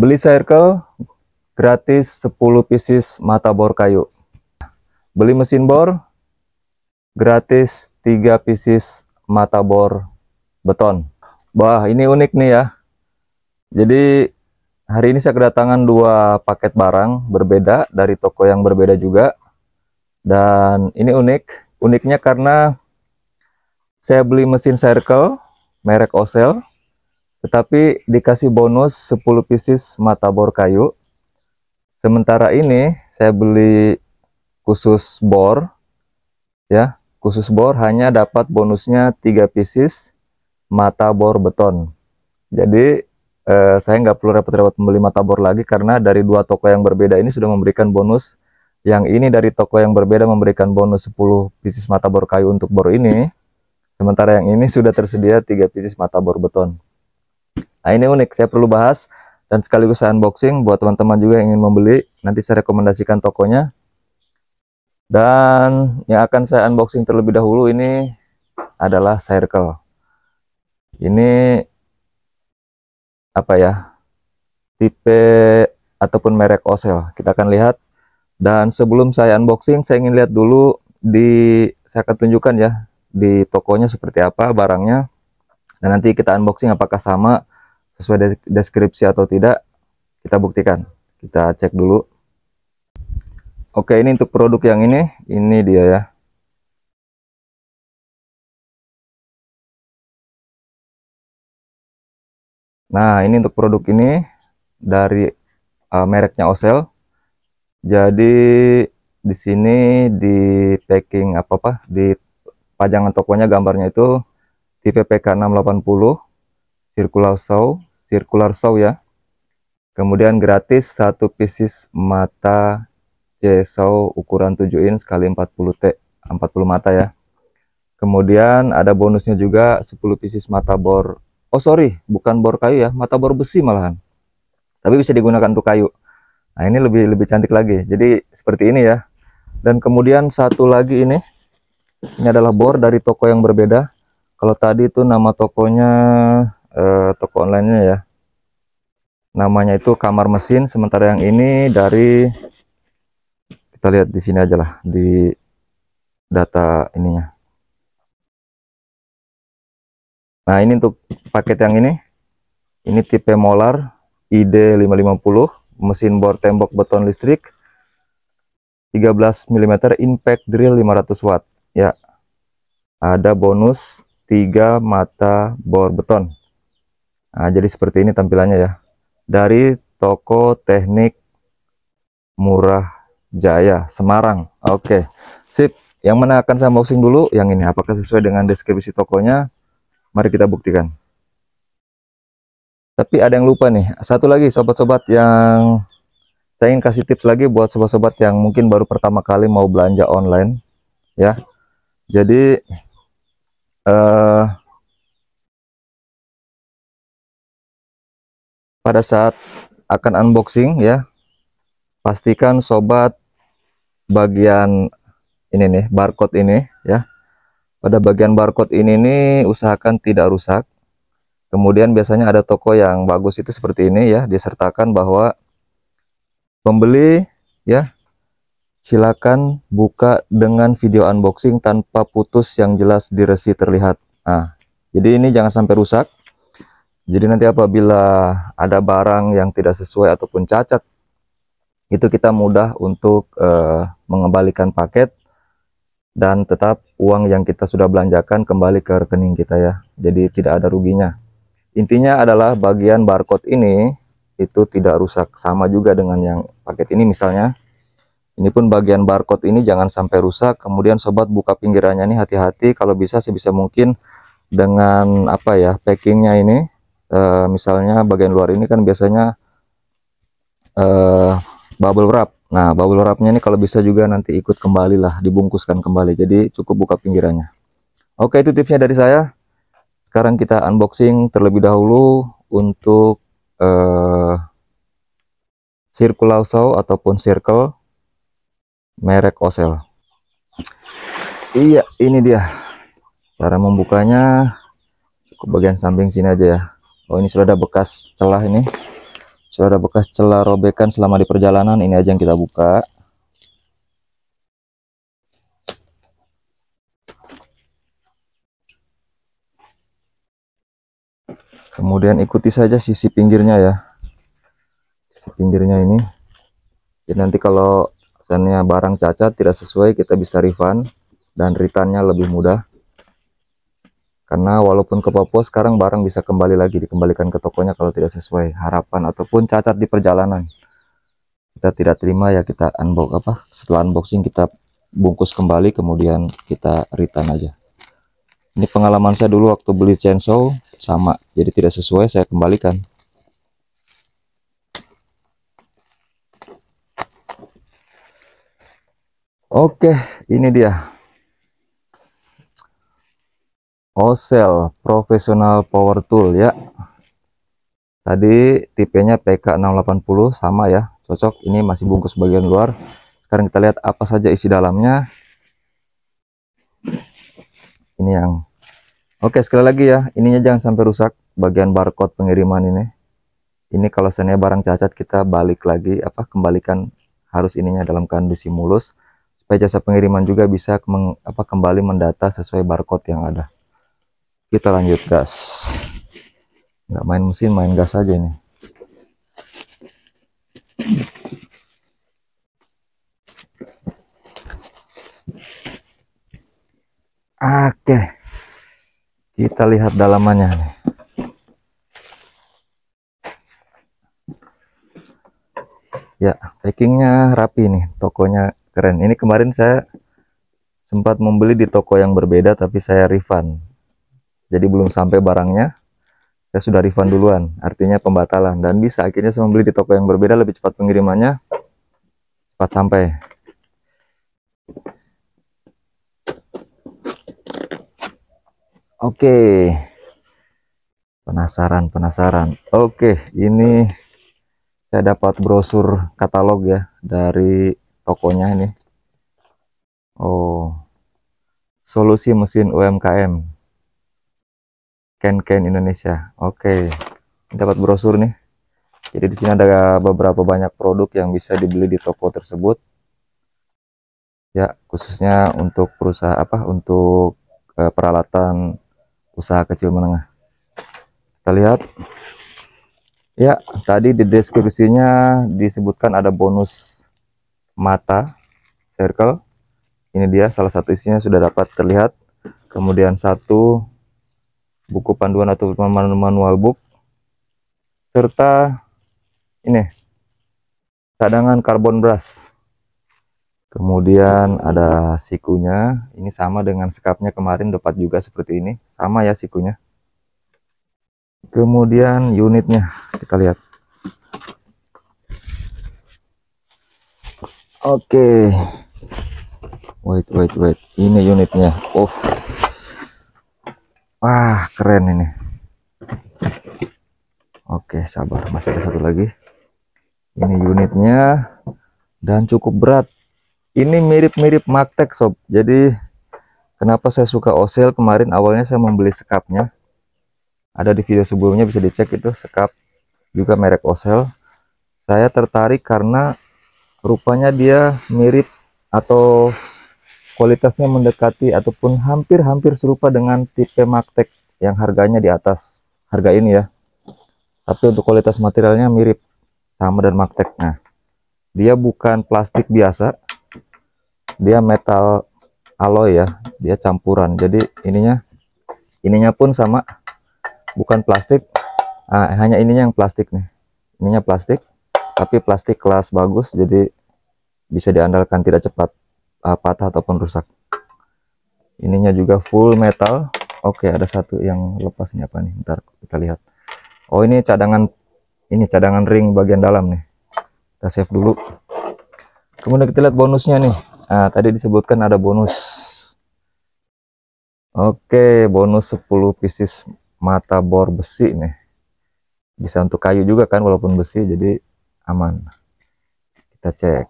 Beli circle gratis 10 pieces mata bor kayu. Beli mesin bor gratis 3 pieces mata bor beton. Wah, ini unik nih ya. Jadi hari ini saya kedatangan dua paket barang berbeda dari toko yang berbeda juga. Dan ini unik. Uniknya karena saya beli mesin circle merek Osel tetapi dikasih bonus 10 pieces mata bor kayu. Sementara ini saya beli khusus bor ya, khusus bor hanya dapat bonusnya 3 pieces mata bor beton. Jadi eh, saya nggak perlu repot-repot membeli mata bor lagi karena dari dua toko yang berbeda ini sudah memberikan bonus yang ini dari toko yang berbeda memberikan bonus 10 pieces mata bor kayu untuk bor ini sementara yang ini sudah tersedia 3 pieces mata bor beton Nah ini unik, saya perlu bahas dan sekaligus saya unboxing buat teman-teman juga yang ingin membeli. Nanti saya rekomendasikan tokonya. Dan yang akan saya unboxing terlebih dahulu ini adalah circle. Ini apa ya? Tipe ataupun merek Osel. Kita akan lihat. Dan sebelum saya unboxing, saya ingin lihat dulu di saya akan tunjukkan ya di tokonya seperti apa barangnya. Dan nanti kita unboxing apakah sama sesuai deskripsi atau tidak kita buktikan kita cek dulu oke ini untuk produk yang ini ini dia ya nah ini untuk produk ini dari uh, mereknya Osel jadi di sini di packing apa apa di pajangan tokonya gambarnya itu tipe PK 680 circular saw circular saw ya kemudian gratis satu pieces mata C saw ukuran 7 inch sekali 40 T 40 mata ya kemudian ada bonusnya juga 10 pieces mata bor oh sorry bukan bor kayu ya mata bor besi malahan tapi bisa digunakan untuk kayu nah ini lebih lebih cantik lagi jadi seperti ini ya dan kemudian satu lagi ini ini adalah bor dari toko yang berbeda kalau tadi itu nama tokonya eh, toko online-nya ya namanya itu kamar mesin sementara yang ini dari kita lihat di sini aja lah di data ininya nah ini untuk paket yang ini ini tipe molar ID550 mesin bor tembok beton listrik 13 mm impact drill 500 watt ya ada bonus 3 mata bor beton nah jadi seperti ini tampilannya ya dari toko teknik murah Jaya Semarang Oke okay. sip yang mana akan saya unboxing dulu yang ini apakah sesuai dengan deskripsi tokonya mari kita buktikan tapi ada yang lupa nih satu lagi sobat-sobat yang saya ingin kasih tips lagi buat sobat-sobat yang mungkin baru pertama kali mau belanja online ya jadi eh, pada saat akan unboxing ya pastikan sobat bagian ini nih barcode ini ya pada bagian barcode ini nih usahakan tidak rusak kemudian biasanya ada toko yang bagus itu seperti ini ya disertakan bahwa pembeli ya silakan buka dengan video unboxing tanpa putus yang jelas di resi terlihat nah jadi ini jangan sampai rusak jadi nanti apabila ada barang yang tidak sesuai ataupun cacat, itu kita mudah untuk uh, mengembalikan paket dan tetap uang yang kita sudah belanjakan kembali ke rekening kita ya. Jadi tidak ada ruginya. Intinya adalah bagian barcode ini itu tidak rusak sama juga dengan yang paket ini misalnya. Ini pun bagian barcode ini jangan sampai rusak. Kemudian sobat buka pinggirannya nih hati-hati kalau bisa sebisa mungkin dengan apa ya packingnya ini uh, misalnya bagian luar ini kan biasanya uh, bubble wrap nah bubble wrapnya ini kalau bisa juga nanti ikut kembali lah dibungkuskan kembali jadi cukup buka pinggirannya oke itu tipsnya dari saya sekarang kita unboxing terlebih dahulu untuk uh, eh, circular saw ataupun circle merek osel iya ini dia cara membukanya ke bagian samping sini aja ya Oh ini sudah ada bekas celah ini sudah ada bekas celah robekan selama di perjalanan ini aja yang kita buka kemudian ikuti saja sisi pinggirnya ya sisi pinggirnya ini jadi nanti kalau misalnya barang cacat tidak sesuai kita bisa refund dan returnnya lebih mudah karena walaupun ke Papua sekarang barang bisa kembali lagi dikembalikan ke tokonya kalau tidak sesuai harapan ataupun cacat di perjalanan kita tidak terima ya kita unbox apa setelah unboxing kita bungkus kembali kemudian kita return aja ini pengalaman saya dulu waktu beli chainsaw sama jadi tidak sesuai saya kembalikan oke ini dia Osel Professional Power Tool ya. Tadi tipenya PK680 sama ya, cocok. Ini masih bungkus bagian luar. Sekarang kita lihat apa saja isi dalamnya. Ini yang Oke, sekali lagi ya, ininya jangan sampai rusak bagian barcode pengiriman ini. Ini kalau seandainya barang cacat kita balik lagi apa kembalikan harus ininya dalam kondisi mulus supaya jasa pengiriman juga bisa meng, apa kembali mendata sesuai barcode yang ada kita lanjut gas nggak main mesin main gas aja nih oke kita lihat dalamannya nih ya packingnya rapi nih tokonya keren ini kemarin saya sempat membeli di toko yang berbeda tapi saya refund jadi belum sampai barangnya saya sudah refund duluan artinya pembatalan dan bisa akhirnya saya membeli di toko yang berbeda lebih cepat pengirimannya cepat sampai oke penasaran penasaran oke ini saya dapat brosur katalog ya dari tokonya ini Oh solusi mesin UMKM Ken Ken Indonesia. Oke, okay. dapat brosur nih. Jadi di sini ada beberapa banyak produk yang bisa dibeli di toko tersebut. Ya, khususnya untuk perusahaan apa? Untuk eh, peralatan usaha kecil menengah. Kita lihat. Ya, tadi di deskripsinya disebutkan ada bonus mata circle. Ini dia salah satu isinya sudah dapat terlihat. Kemudian satu buku panduan atau manual book serta ini cadangan karbon beras kemudian ada sikunya ini sama dengan sekapnya kemarin dapat juga seperti ini sama ya sikunya kemudian unitnya kita lihat oke okay. wait wait wait ini unitnya oh Wah, keren ini. Oke, sabar. Masih ada satu lagi. Ini unitnya dan cukup berat. Ini mirip-mirip Magtek sob. Jadi kenapa saya suka osel kemarin awalnya saya membeli sekapnya. Ada di video sebelumnya bisa dicek itu sekap juga merek osel. Saya tertarik karena rupanya dia mirip atau kualitasnya mendekati ataupun hampir-hampir serupa dengan tipe Magtech yang harganya di atas harga ini ya. Tapi untuk kualitas materialnya mirip sama dan Magtech. Nah, dia bukan plastik biasa. Dia metal alloy ya, dia campuran. Jadi ininya ininya pun sama bukan plastik. Ah, hanya ininya yang plastik nih. Ininya plastik, tapi plastik kelas bagus jadi bisa diandalkan tidak cepat uh, patah ataupun rusak ininya juga full metal oke okay, ada satu yang lepasnya nih apa nih ntar kita lihat oh ini cadangan ini cadangan ring bagian dalam nih kita save dulu kemudian kita lihat bonusnya nih nah, tadi disebutkan ada bonus oke okay, bonus 10 pieces mata bor besi nih bisa untuk kayu juga kan walaupun besi jadi aman kita cek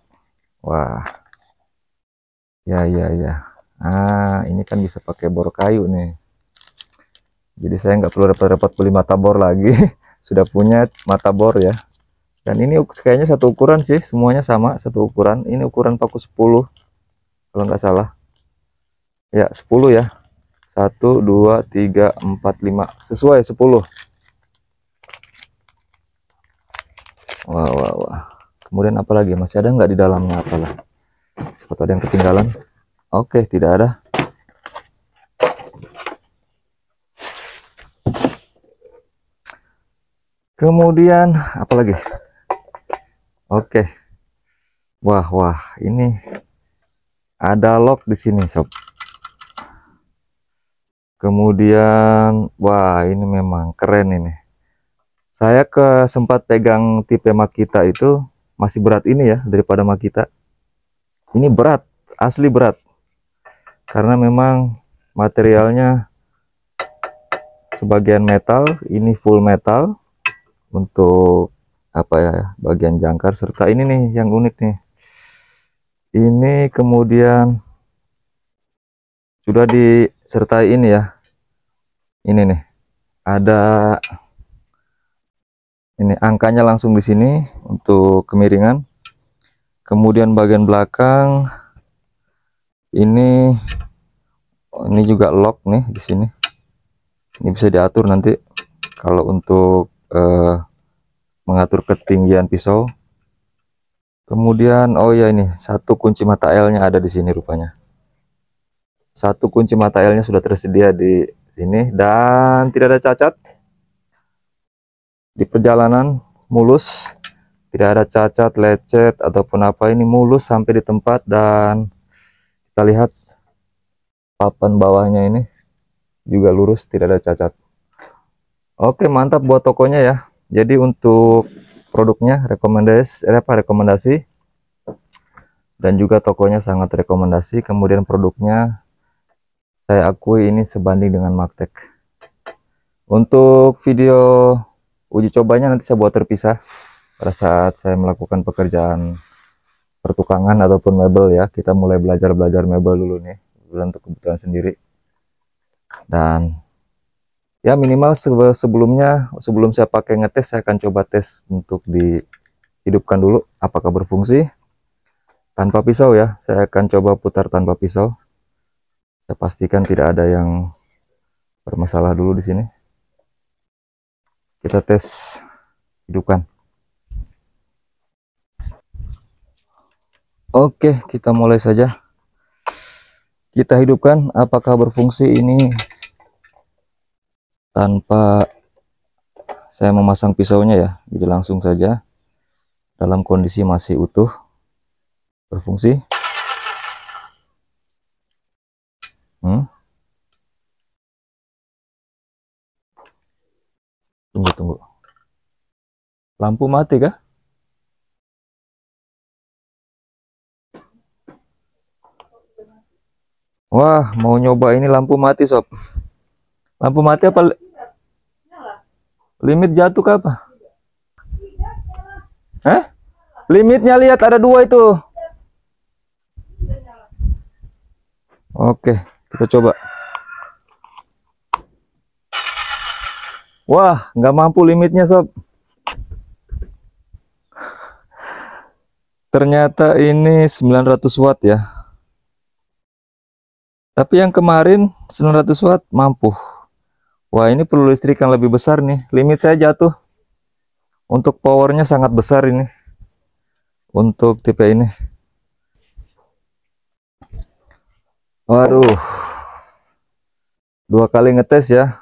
wah ya ya ya ah ini kan bisa pakai bor kayu nih jadi saya nggak perlu repot-repot beli mata bor lagi sudah punya mata bor ya dan ini kayaknya satu ukuran sih semuanya sama satu ukuran ini ukuran paku 10 kalau nggak salah ya 10 ya 1 2 3 4 5 sesuai 10 wah wah wah kemudian apa lagi masih ada nggak di dalamnya apalah Sepatu ada yang ketinggalan. Oke, tidak ada. Kemudian apa lagi? Oke. Wah, wah, ini ada lock di sini, sob. Kemudian, wah, ini memang keren ini. Saya ke sempat pegang tipe Makita itu masih berat ini ya daripada Makita ini berat asli berat karena memang materialnya sebagian metal ini full metal untuk apa ya bagian jangkar serta ini nih yang unik nih ini kemudian sudah disertai ini ya ini nih ada ini angkanya langsung di sini untuk kemiringan kemudian bagian belakang ini ini juga lock nih di sini ini bisa diatur nanti kalau untuk eh, mengatur ketinggian pisau kemudian oh ya ini satu kunci mata L nya ada di sini rupanya satu kunci mata L nya sudah tersedia di sini dan tidak ada cacat di perjalanan mulus tidak ada cacat lecet ataupun apa ini mulus sampai di tempat dan kita lihat papan bawahnya ini juga lurus tidak ada cacat oke mantap buat tokonya ya jadi untuk produknya rekomendasi eh, apa rekomendasi dan juga tokonya sangat rekomendasi kemudian produknya saya akui ini sebanding dengan Magtek untuk video uji cobanya nanti saya buat terpisah pada saat saya melakukan pekerjaan pertukangan ataupun mebel ya kita mulai belajar-belajar mebel dulu nih untuk kebutuhan sendiri dan ya minimal sebelumnya sebelum saya pakai ngetes saya akan coba tes untuk dihidupkan dulu apakah berfungsi tanpa pisau ya saya akan coba putar tanpa pisau saya pastikan tidak ada yang bermasalah dulu di sini kita tes hidupkan Oke, kita mulai saja. Kita hidupkan apakah berfungsi ini tanpa saya memasang pisaunya ya. Jadi langsung saja dalam kondisi masih utuh berfungsi. Hmm. Tunggu, tunggu. Lampu mati kah? Wah, mau nyoba ini lampu mati, sob. Lampu mati apa? Limit jatuh ke apa? Hah? Limitnya lihat ada dua itu. Oke, kita coba. Wah, nggak mampu limitnya, sob. Ternyata ini 900 watt ya tapi yang kemarin 900 watt mampu wah ini perlu listrik yang lebih besar nih limit saya jatuh untuk powernya sangat besar ini untuk tipe ini waduh dua kali ngetes ya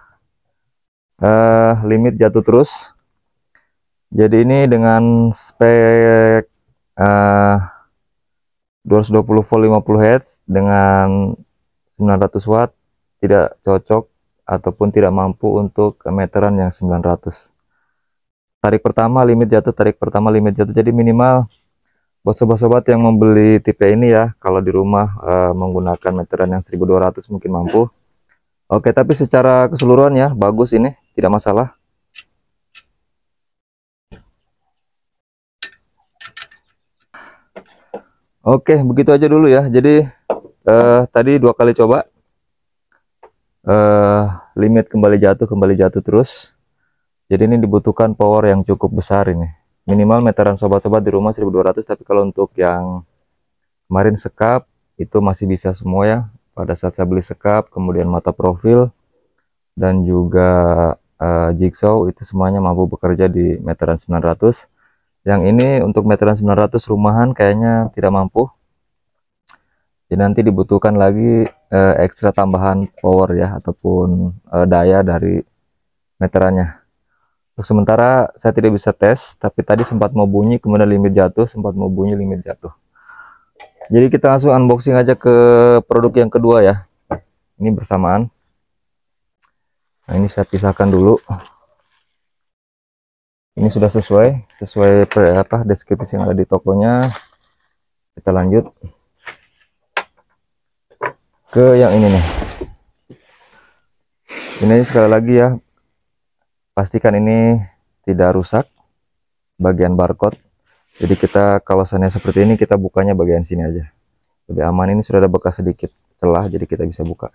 uh, limit jatuh terus jadi ini dengan spek eh, uh, 220 volt 50 Hz dengan 900 watt tidak cocok ataupun tidak mampu untuk meteran yang 900 tarik pertama limit jatuh tarik pertama limit jatuh jadi minimal buat sobat-sobat yang membeli tipe ini ya kalau di rumah e, menggunakan meteran yang 1200 mungkin mampu oke tapi secara keseluruhan ya bagus ini tidak masalah Oke, begitu aja dulu ya. Jadi uh, tadi dua kali coba uh, limit kembali jatuh kembali jatuh terus jadi ini dibutuhkan power yang cukup besar ini minimal meteran sobat-sobat di rumah 1200 tapi kalau untuk yang kemarin sekap itu masih bisa semua ya pada saat saya beli sekap kemudian mata profil dan juga uh, jigsaw itu semuanya mampu bekerja di meteran 900 yang ini untuk meteran 900 rumahan kayaknya tidak mampu jadi nanti dibutuhkan lagi eh, ekstra tambahan power ya ataupun eh, daya dari meterannya untuk sementara saya tidak bisa tes tapi tadi sempat mau bunyi kemudian limit jatuh sempat mau bunyi limit jatuh jadi kita langsung unboxing aja ke produk yang kedua ya ini bersamaan nah ini saya pisahkan dulu ini sudah sesuai sesuai apa deskripsi yang ada di tokonya kita lanjut ke yang ini nih ini sekali lagi ya pastikan ini tidak rusak bagian barcode jadi kita kalau sana seperti ini kita bukanya bagian sini aja lebih aman ini sudah ada bekas sedikit celah jadi kita bisa buka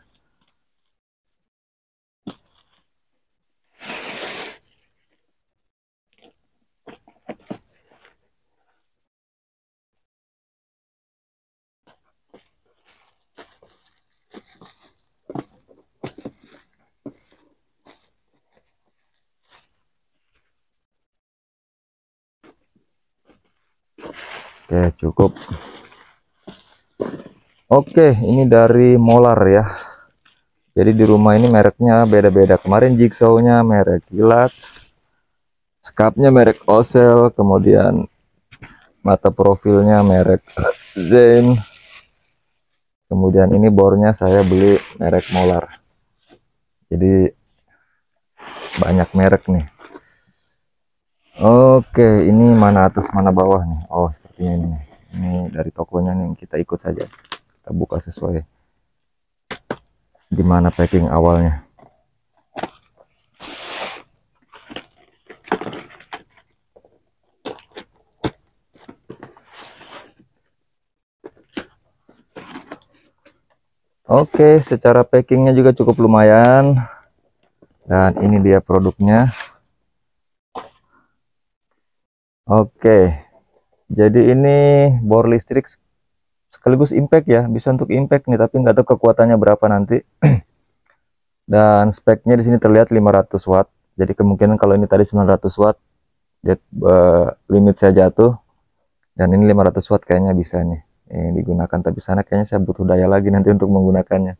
Oke, ya, cukup. Oke, ini dari Molar ya. Jadi di rumah ini mereknya beda-beda. Kemarin jigsawnya merek Kilat, skapnya merek Osel, kemudian mata profilnya merek Zen. Kemudian ini bornya saya beli merek Molar. Jadi banyak merek nih. Oke, ini mana atas mana bawah nih? Oh, sepertinya ini ini dari tokonya nih kita ikut saja kita buka sesuai dimana packing awalnya Oke, secara packingnya juga cukup lumayan. Dan ini dia produknya. Oke, jadi ini bor listrik sekaligus impact ya bisa untuk impact nih tapi nggak tahu kekuatannya berapa nanti dan speknya di sini terlihat 500 watt jadi kemungkinan kalau ini tadi 900 watt uh, limit saya jatuh dan ini 500 watt kayaknya bisa nih ini eh, digunakan tapi sana kayaknya saya butuh daya lagi nanti untuk menggunakannya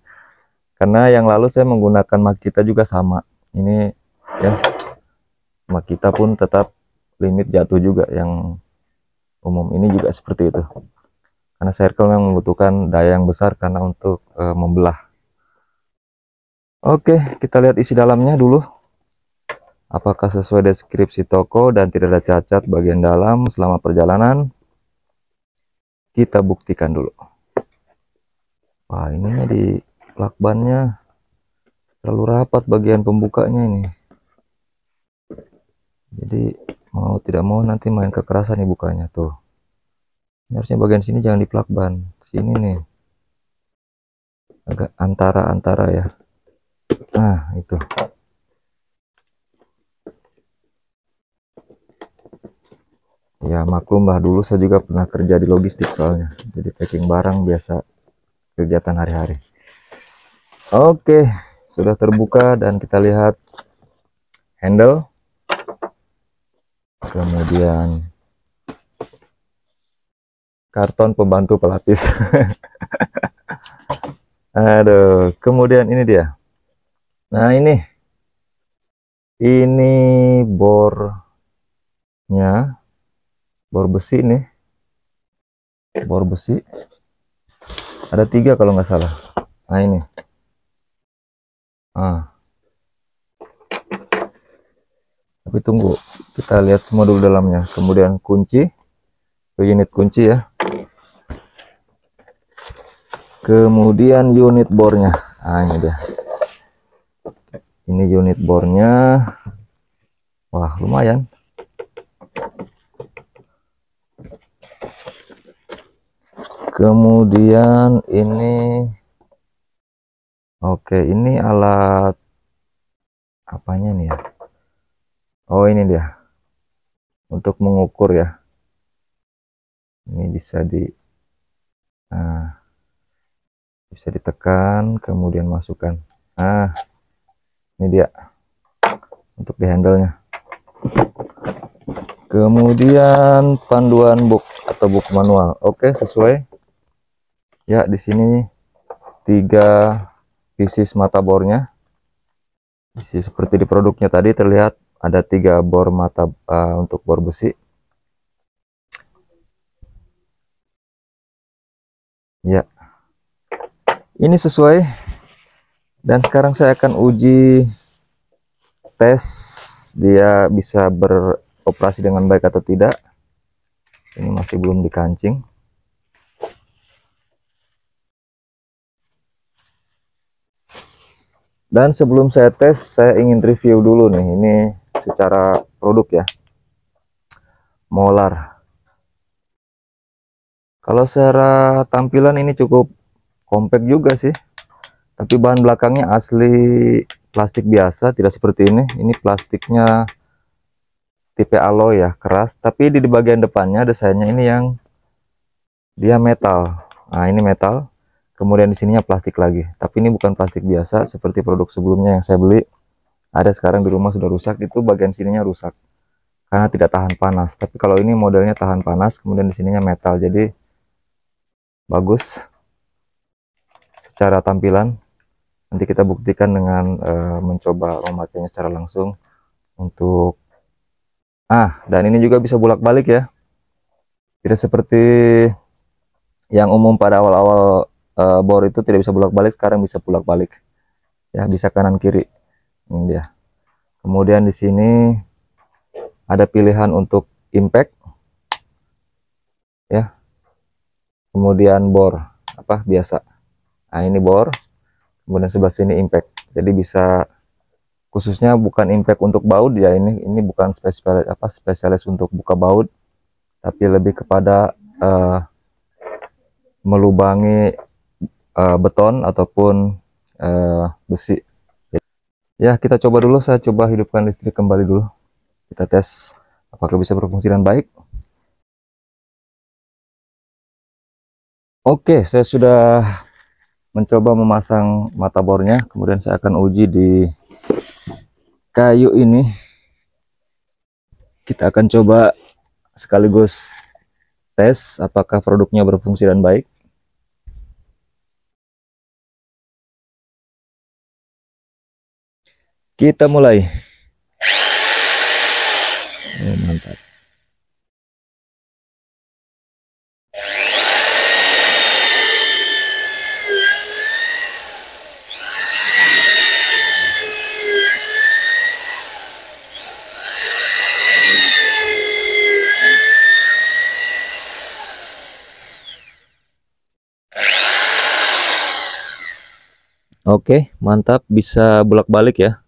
karena yang lalu saya menggunakan makita juga sama ini ya makita pun tetap limit jatuh juga yang umum ini juga seperti itu karena circle memang membutuhkan daya yang besar karena untuk e, membelah oke kita lihat isi dalamnya dulu apakah sesuai deskripsi toko dan tidak ada cacat bagian dalam selama perjalanan kita buktikan dulu wah ini di lakbannya terlalu rapat bagian pembukanya ini jadi mau tidak mau nanti main kekerasan nih bukanya tuh ini harusnya bagian sini jangan diplak ban sini nih agak antara-antara ya nah itu ya maklum lah dulu saya juga pernah kerja di logistik soalnya jadi packing barang biasa kegiatan hari-hari oke sudah terbuka dan kita lihat handle kemudian karton pembantu pelapis aduh kemudian ini dia nah ini ini bornya bor besi ini bor besi ada tiga kalau nggak salah nah ini ah tapi tunggu kita lihat semua dulu dalamnya kemudian kunci ke unit kunci ya kemudian unit bornya nah ini dia ini unit bornya wah lumayan kemudian ini oke ini alat apanya nih ya oh ini dia untuk mengukur ya ini bisa di nah, bisa ditekan kemudian masukkan nah ini dia untuk di handle-nya kemudian panduan book atau buku manual oke sesuai ya di sini tiga pieces mata bornya isi seperti di produknya tadi terlihat ada tiga bor mata uh, untuk bor besi ya ini sesuai dan sekarang saya akan uji tes dia bisa beroperasi dengan baik atau tidak ini masih belum dikancing dan sebelum saya tes saya ingin review dulu nih ini secara produk ya molar kalau secara tampilan ini cukup compact juga sih tapi bahan belakangnya asli plastik biasa tidak seperti ini ini plastiknya tipe alloy ya keras tapi di, di bagian depannya desainnya ini yang dia metal nah ini metal kemudian di sininya plastik lagi tapi ini bukan plastik biasa seperti produk sebelumnya yang saya beli ada sekarang di rumah sudah rusak itu bagian sininya rusak karena tidak tahan panas tapi kalau ini modelnya tahan panas kemudian di sininya metal jadi bagus secara tampilan nanti kita buktikan dengan e, mencoba memakainya secara langsung untuk ah dan ini juga bisa bolak-balik ya tidak seperti yang umum pada awal-awal e, bor itu tidak bisa bolak-balik sekarang bisa bolak-balik ya bisa kanan kiri Hmm, ya, kemudian di sini ada pilihan untuk impact ya kemudian bor apa biasa nah ini bor kemudian sebelah sini impact jadi bisa khususnya bukan impact untuk baut ya ini ini bukan spesialis apa spesialis untuk buka baut tapi lebih kepada uh, melubangi uh, beton ataupun uh, besi ya kita coba dulu saya coba hidupkan listrik kembali dulu kita tes apakah bisa berfungsi dengan baik oke saya sudah mencoba memasang mata bornya kemudian saya akan uji di kayu ini kita akan coba sekaligus tes apakah produknya berfungsi dan baik kita mulai oh, mantap Oke, mantap bisa bolak-balik ya.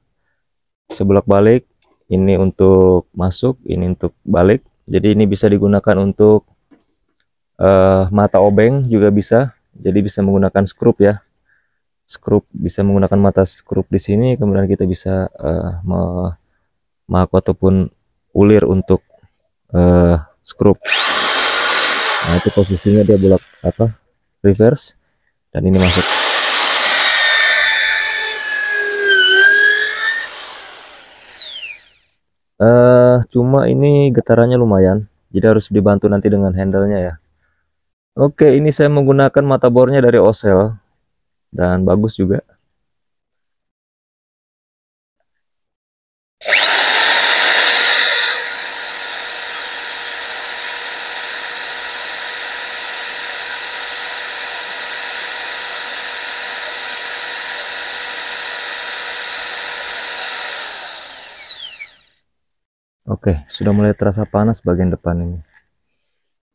Sebelok balik ini untuk masuk ini untuk balik jadi ini bisa digunakan untuk uh, mata obeng juga bisa jadi bisa menggunakan skrup ya skrup bisa menggunakan mata skrup di sini kemudian kita bisa uh, eh, memakai ataupun ulir untuk uh, eh, skrup nah itu posisinya dia bolak apa reverse dan ini masuk uh, cuma ini getarannya lumayan jadi harus dibantu nanti dengan handlenya ya oke ini saya menggunakan mata bornya dari osel dan bagus juga Oke, sudah mulai terasa panas bagian depan ini.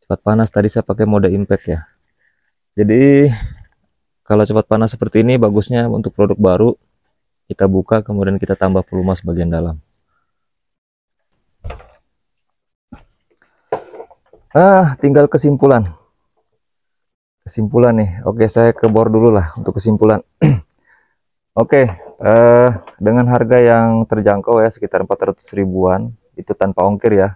Cepat panas tadi saya pakai mode impact ya. Jadi kalau cepat panas seperti ini bagusnya untuk produk baru kita buka kemudian kita tambah pelumas bagian dalam. Ah, tinggal kesimpulan. Kesimpulan nih. Oke, saya ke bor dulu lah untuk kesimpulan. Oke, eh, dengan harga yang terjangkau ya sekitar 400 ribuan itu tanpa ongkir ya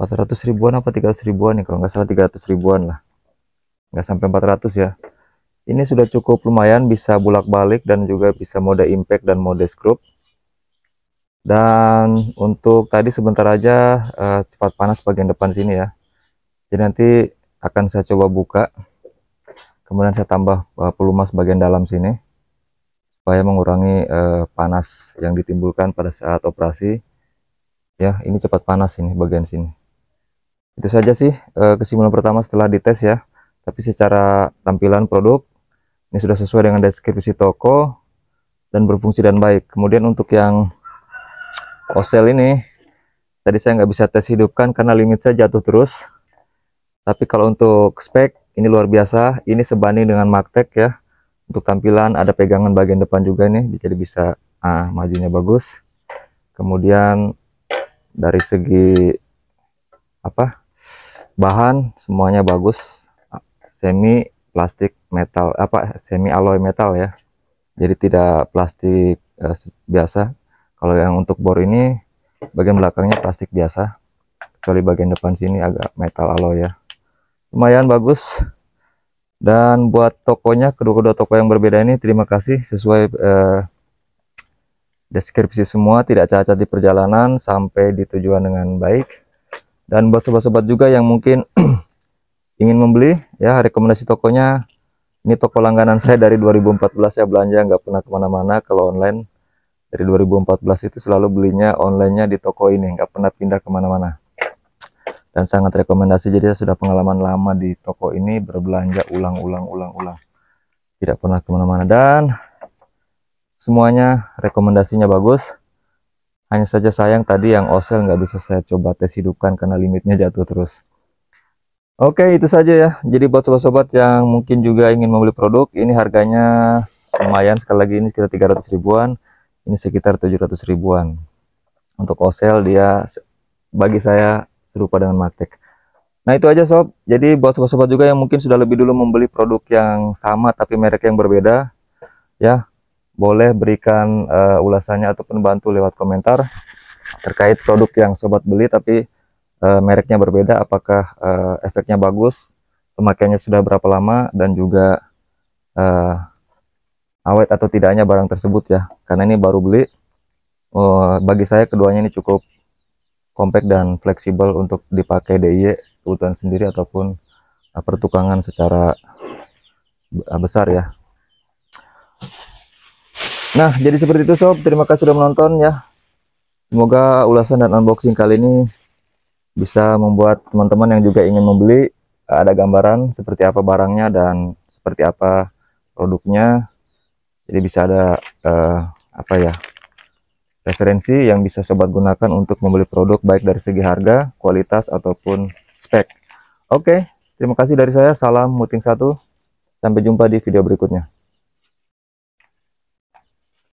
400 ribuan apa 300 ribuan nih kalau nggak salah 300 ribuan lah nggak sampai 400 ya ini sudah cukup lumayan bisa bolak-balik dan juga bisa mode impact dan mode scrub dan untuk tadi sebentar aja uh, cepat panas bagian depan sini ya jadi nanti akan saya coba buka kemudian saya tambah uh, pelumas bagian dalam sini supaya mengurangi uh, panas yang ditimbulkan pada saat operasi ya ini cepat panas ini bagian sini itu saja sih eh, kesimpulan pertama setelah dites ya tapi secara tampilan produk ini sudah sesuai dengan deskripsi toko dan berfungsi dan baik kemudian untuk yang osel ini tadi saya nggak bisa tes hidupkan karena limit saya jatuh terus tapi kalau untuk spek ini luar biasa ini sebanding dengan magtek ya untuk tampilan ada pegangan bagian depan juga nih jadi bisa ah, majunya bagus kemudian dari segi apa bahan semuanya bagus semi plastik metal apa semi alloy metal ya jadi tidak plastik eh, biasa kalau yang untuk bor ini bagian belakangnya plastik biasa kecuali bagian depan sini agak metal alloy ya lumayan bagus dan buat tokonya kedua-kedua toko yang berbeda ini terima kasih sesuai eh, deskripsi semua, tidak cacat di perjalanan sampai di tujuan dengan baik. Dan buat sobat-sobat juga yang mungkin ingin membeli, ya rekomendasi tokonya ini toko langganan saya dari 2014 ya belanja nggak pernah kemana-mana kalau online dari 2014 itu selalu belinya onlinenya di toko ini nggak pernah pindah kemana-mana dan sangat rekomendasi jadi saya sudah pengalaman lama di toko ini berbelanja ulang-ulang ulang-ulang tidak pernah kemana-mana dan semuanya rekomendasinya bagus hanya saja sayang tadi yang osel nggak bisa saya coba tes hidupkan karena limitnya jatuh terus Oke itu saja ya jadi buat sobat-sobat yang mungkin juga ingin membeli produk ini harganya lumayan sekali lagi ini sekitar 300 ribuan ini sekitar 700 ribuan untuk osel dia bagi saya serupa dengan Matek Nah itu aja sob jadi buat sobat-sobat juga yang mungkin sudah lebih dulu membeli produk yang sama tapi merek yang berbeda ya boleh berikan uh, ulasannya ataupun bantu lewat komentar terkait produk yang sobat beli tapi uh, mereknya berbeda apakah uh, efeknya bagus pemakaiannya sudah berapa lama dan juga uh, awet atau tidaknya barang tersebut ya karena ini baru beli uh, bagi saya keduanya ini cukup compact dan fleksibel untuk dipakai DIY kebutuhan sendiri ataupun uh, pertukangan secara besar ya Nah, jadi seperti itu sob. Terima kasih sudah menonton ya. Semoga ulasan dan unboxing kali ini bisa membuat teman-teman yang juga ingin membeli eh, ada gambaran seperti apa barangnya dan seperti apa produknya. Jadi bisa ada eh, apa ya? referensi yang bisa sobat gunakan untuk membeli produk baik dari segi harga, kualitas ataupun spek. Oke, terima kasih dari saya. Salam Muting Satu. Sampai jumpa di video berikutnya.